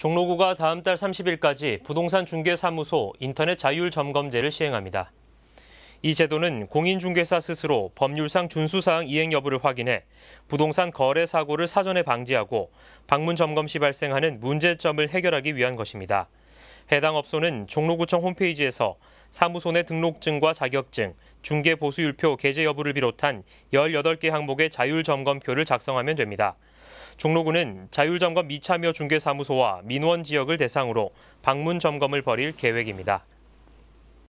종로구가 다음 달 30일까지 부동산 중개사무소 인터넷 자율 점검제를 시행합니다. 이 제도는 공인중개사 스스로 법률상 준수사항 이행 여부를 확인해 부동산 거래 사고를 사전에 방지하고 방문 점검 시 발생하는 문제점을 해결하기 위한 것입니다. 해당 업소는 종로구청 홈페이지에서 사무소 내 등록증과 자격증, 중개보수율표 게재 여부를 비롯한 18개 항목의 자율 점검표를 작성하면 됩니다. 종로구는 자율점검 미참여 중개사무소와 민원 지역을 대상으로 방문 점검을 벌일 계획입니다.